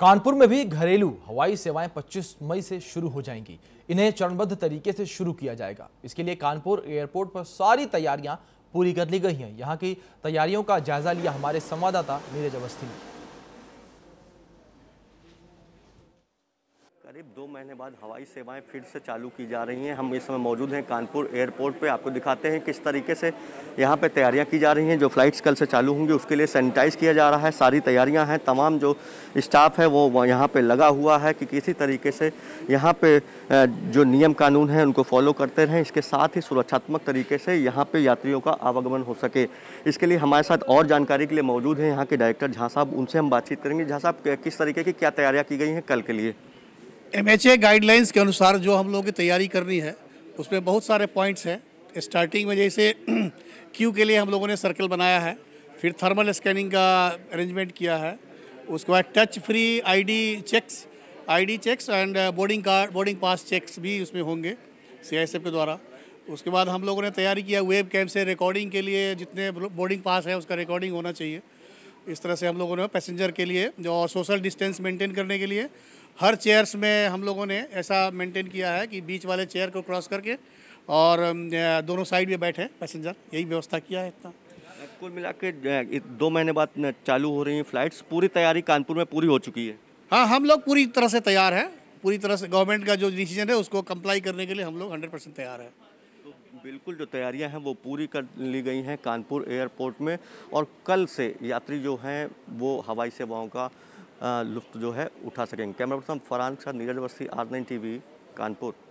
कानपुर में भी घरेलू हवाई सेवाएं 25 मई से शुरू हो जाएंगी इन्हें चरणबद्ध तरीके से शुरू किया जाएगा इसके लिए कानपुर एयरपोर्ट पर सारी तैयारियां पूरी कर ली गई हैं यहाँ की तैयारियों का जायजा लिया हमारे संवाददाता नीरज अवस्थी ने करीब दो महीने बाद हवाई सेवाएं फिर से चालू की जा रही हैं हम इस समय मौजूद हैं कानपुर एयरपोर्ट पे आपको दिखाते हैं किस तरीके से यहाँ पे तैयारियां की जा रही हैं जो फ़्लाइट्स कल से चालू होंगी उसके लिए सैनिटाइज़ किया जा रहा है सारी तैयारियां हैं तमाम जो स्टाफ है वो यहाँ पर लगा हुआ है कि किसी तरीके से यहाँ पर जो नियम कानून हैं उनको फॉलो करते रहें इसके साथ ही सुरक्षात्मक तरीके से यहाँ पर यात्रियों का आवागमन हो सके इसके लिए हमारे साथ और जानकारी के लिए मौजूद हैं यहाँ के डायरेक्टर झा साहब उनसे हम बातचीत करेंगे झा साहब किस तरीके की क्या तैयारियाँ की गई हैं कल के लिए एम गाइडलाइंस के अनुसार जो हम लोग की तैयारी करनी है उसमें बहुत सारे पॉइंट्स हैं स्टार्टिंग में जैसे क्यू के लिए हम लोगों ने सर्कल बनाया है फिर थर्मल स्कैनिंग का अरेंजमेंट किया है उसके बाद touch free ID checks ID checks and boarding card boarding pass checks भी उसमें होंगे सी के द्वारा उसके बाद हम लोगों ने तैयारी किया वेब कैम से रिकॉर्डिंग के लिए जितने बोर्डिंग पास है उसका रिकॉर्डिंग होना चाहिए इस तरह से हम लोगों ने पैसेंजर के लिए और सोशल डिस्टेंस मेंटेन करने के लिए हर चेयर्स में हम लोगों ने ऐसा मेंटेन किया है कि बीच वाले चेयर को क्रॉस करके और दोनों साइड में बैठे पैसेंजर यही व्यवस्था किया है इतना कुल मिला के दो महीने बाद चालू हो रही हैं फ्लाइट्स पूरी तैयारी कानपुर में पूरी हो चुकी है हाँ हम लोग पूरी तरह से तैयार हैं पूरी तरह से गवर्नमेंट का जो डिसीजन है उसको कंप्लाई करने के लिए हम लोग हंड्रेड परसेंट तैयार हैं तो बिल्कुल जो तैयारियां हैं वो पूरी कर ली गई हैं कानपुर एयरपोर्ट में और कल से यात्री जो हैं वो हवाई सेवाओं का लुफ्त जो है उठा सकेंगे camera person Farhan Shah Neeraj Basti R nine T Kanpur